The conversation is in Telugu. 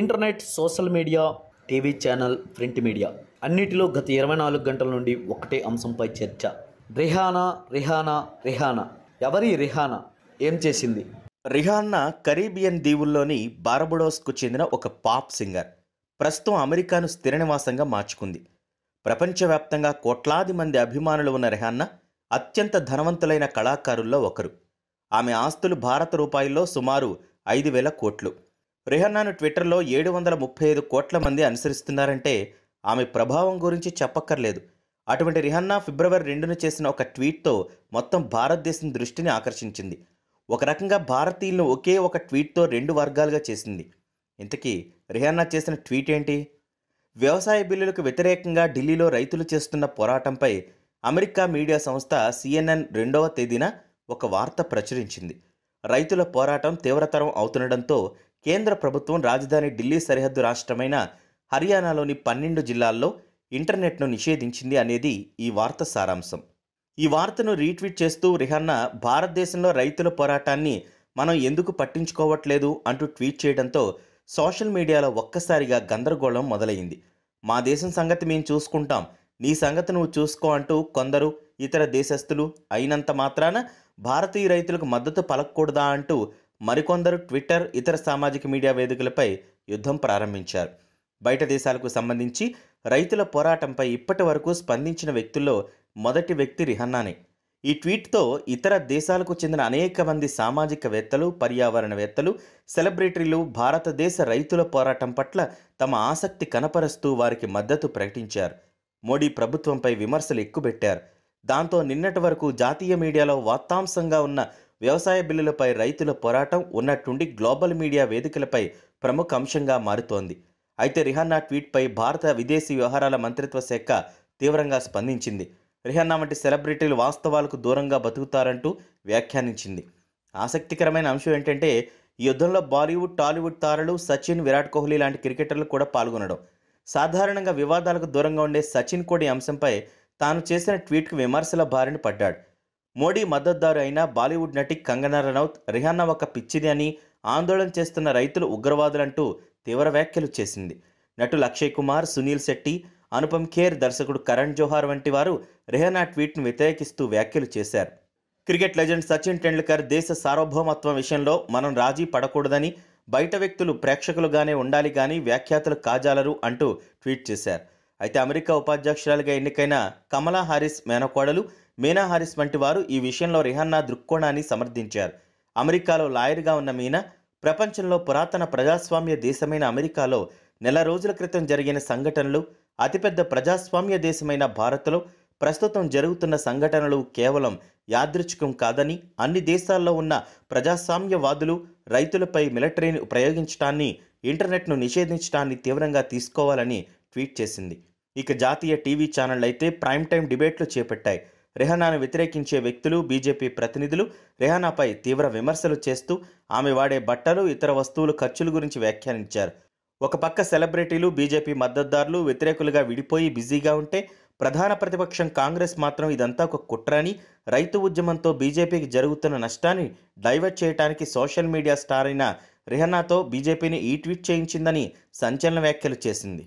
internet social media TV channel print media అన్నిటిలో గత ఇరవై నాలుగు గంటల నుండి ఒకటే అంశంపై చర్చ రిహానా రిహానా రిహానా ఎవరి రిహానా ఏం చేసింది రిహానా కరీబియన్ దీవుల్లోని బారబుడోస్కు చెందిన ఒక పాప్ సింగర్ ప్రస్తుతం అమెరికాను స్థిర నివాసంగా మార్చుకుంది ప్రపంచవ్యాప్తంగా కోట్లాది మంది అభిమానులు ఉన్న రిహాన్న అత్యంత ధనవంతులైన కళాకారుల్లో ఒకరు ఆమె ఆస్తులు భారత రూపాయల్లో సుమారు ఐదు వేల కోట్లు రెహన్నాను ట్విట్టర్లో ఏడు వందల ముప్పై ఐదు కోట్ల మంది అనుసరిస్తున్నారంటే ఆమె ప్రభావం గురించి చెప్పక్కర్లేదు అటువంటి రిహన్నా ఫిబ్రవరి రెండును చేసిన ఒక ట్వీట్తో మొత్తం భారతదేశం దృష్టిని ఆకర్షించింది ఒక రకంగా భారతీయులను ఒకే ఒక ట్వీట్తో రెండు వర్గాలుగా చేసింది ఇంతకీ రిహన్నా చేసిన ట్వీట్ ఏంటి వ్యవసాయ బిల్లులకు వ్యతిరేకంగా ఢిల్లీలో రైతులు చేస్తున్న పోరాటంపై అమెరికా మీడియా సంస్థ సిఎన్ఎన్ రెండవ తేదీన ఒక వార్త ప్రచురించింది రైతుల పోరాటం తీవ్రతరం అవుతుండడంతో కేంద్ర ప్రభుత్వం రాజధాని ఢిల్లీ సరిహద్దు రాష్ట్రమైన హర్యానాలోని పన్నెండు జిల్లాల్లో ఇంటర్నెట్ను నిషేధించింది అనేది ఈ వార్త సారాంశం ఈ వార్తను రీట్వీట్ చేస్తూ రిహన్నా భారతదేశంలో రైతుల పోరాటాన్ని మనం ఎందుకు పట్టించుకోవట్లేదు అంటూ ట్వీట్ చేయడంతో సోషల్ మీడియాలో ఒక్కసారిగా గందరగోళం మొదలైంది మా దేశం సంగతి మేము చూసుకుంటాం నీ సంగతి నువ్వు చూసుకో అంటూ కొందరు ఇతర దేశస్థులు అయినంత మాత్రాన భారతీయ రైతులకు మద్దతు పలకూడదా అంటూ మరికొందరు ట్విట్టర్ ఇతర సామాజిక మీడియా వేదికలపై యుద్ధం ప్రారంభించారు బయట దేశాలకు సంబంధించి రైతుల పోరాటంపై ఇప్పటి వరకు స్పందించిన వ్యక్తుల్లో మొదటి వ్యక్తి రిహన్నానే ఈ ట్వీట్తో ఇతర దేశాలకు చెందిన అనేక మంది సామాజికవేత్తలు పర్యావరణవేత్తలు సెలబ్రిటీలు భారతదేశ రైతుల పోరాటం పట్ల తమ ఆసక్తి కనపరుస్తూ వారికి మద్దతు ప్రకటించారు మోడీ ప్రభుత్వంపై విమర్శలు ఎక్కుబెట్టారు దాంతో నిన్నటి వరకు జాతీయ మీడియాలో వార్తాంశంగా ఉన్న వ్యవసాయ బిల్లులపై రైతుల పోరాటం ఉన్నట్టుండి గ్లోబల్ మీడియా వేదికలపై ప్రముఖ అంశంగా మారుతోంది అయితే రిహన్నా ట్వీట్పై భారత విదేశీ వ్యవహారాల మంత్రిత్వ శాఖ తీవ్రంగా స్పందించింది రిహన్నా వంటి సెలబ్రిటీలు వాస్తవాలకు దూరంగా బతుకుతారంటూ వ్యాఖ్యానించింది ఆసక్తికరమైన అంశం ఏంటంటే ఈ యుద్ధంలో బాలీవుడ్ టాలీవుడ్ తారలు సచిన్ విరాట్ కోహ్లీ లాంటి క్రికెటర్లు కూడా పాల్గొనడం సాధారణంగా వివాదాలకు దూరంగా ఉండే సచిన్ కోడి అంశంపై తాను చేసిన ట్వీట్కు విమర్శల బారిన పడ్డాడు మోడీ మద్దతుదారు అయిన బాలీవుడ్ నటి కంగనా రనౌత్ రిహాన్నా ఒక పిచ్చిది అని ఆందోళన చేస్తున్న రైతులు ఉగ్రవాదులంటూ తీవ్ర వ్యాఖ్యలు చేసింది నటులు అక్షయ్ కుమార్ సునీల్ శెట్టి అనుపమ్ ఖేర్ దర్శకుడు కరణ్ జోహార్ వంటి వారు రిహానా ట్వీట్ను వ్యతిరేకిస్తూ వ్యాఖ్యలు చేశారు క్రికెట్ లెజెండ్ సచిన్ టెండూల్కర్ దేశ సార్వభౌమత్వం విషయంలో మనం రాజీ పడకూడదని బయట వ్యక్తులు ప్రేక్షకులుగానే ఉండాలి కానీ వ్యాఖ్యాతలు కాజాలరు అంటూ ట్వీట్ చేశారు అయితే అమెరికా ఉపాధ్యక్షురాలుగా ఎన్నికైన కమలా హారిస్ మేనకోడలు మీనా హారిస్ వంటి వారు ఈ విషయంలో రిహన్నా దృక్కోణాన్ని సమర్థించారు అమెరికాలో లాయర్గా ఉన్న మీనా ప్రపంచంలో పురాతన ప్రజాస్వామ్య దేశమైన అమెరికాలో నెల రోజుల క్రితం జరిగిన సంఘటనలు అతిపెద్ద ప్రజాస్వామ్య దేశమైన భారత్లో ప్రస్తుతం జరుగుతున్న సంఘటనలు కేవలం యాదృచ్ఛికం కాదని అన్ని దేశాల్లో ఉన్న ప్రజాస్వామ్యవాదులు రైతులపై మిలిటరీని ప్రయోగించడాన్ని ఇంటర్నెట్ను నిషేధించడాన్ని తీవ్రంగా తీసుకోవాలని ట్వీట్ చేసింది ఇక జాతీయ టీవీ ఛానళ్ళు అయితే ప్రైమ్ టైం డిబేట్లు చేపట్టాయి రెహనాను వ్యతిరేకించే వ్యక్తులు బీజేపీ ప్రతినిధులు రెహనాపై తీవ్ర విమర్శలు చేస్తూ ఆమె వాడే బట్టలు ఇతర వస్తువులు ఖర్చుల గురించి వ్యాఖ్యానించారు ఒక పక్క సెలబ్రిటీలు బీజేపీ మద్దతుదారులు వ్యతిరేకులుగా విడిపోయి బిజీగా ఉంటే ప్రధాన ప్రతిపక్షం కాంగ్రెస్ మాత్రం ఇదంతా ఒక కుట్రని రైతు ఉద్యమంతో బీజేపీకి జరుగుతున్న నష్టాన్ని డైవర్ట్ చేయడానికి సోషల్ మీడియా స్టార్ అయిన రిహనాతో బీజేపీని ఈ ట్వీట్ చేయించిందని సంచలన వ్యాఖ్యలు చేసింది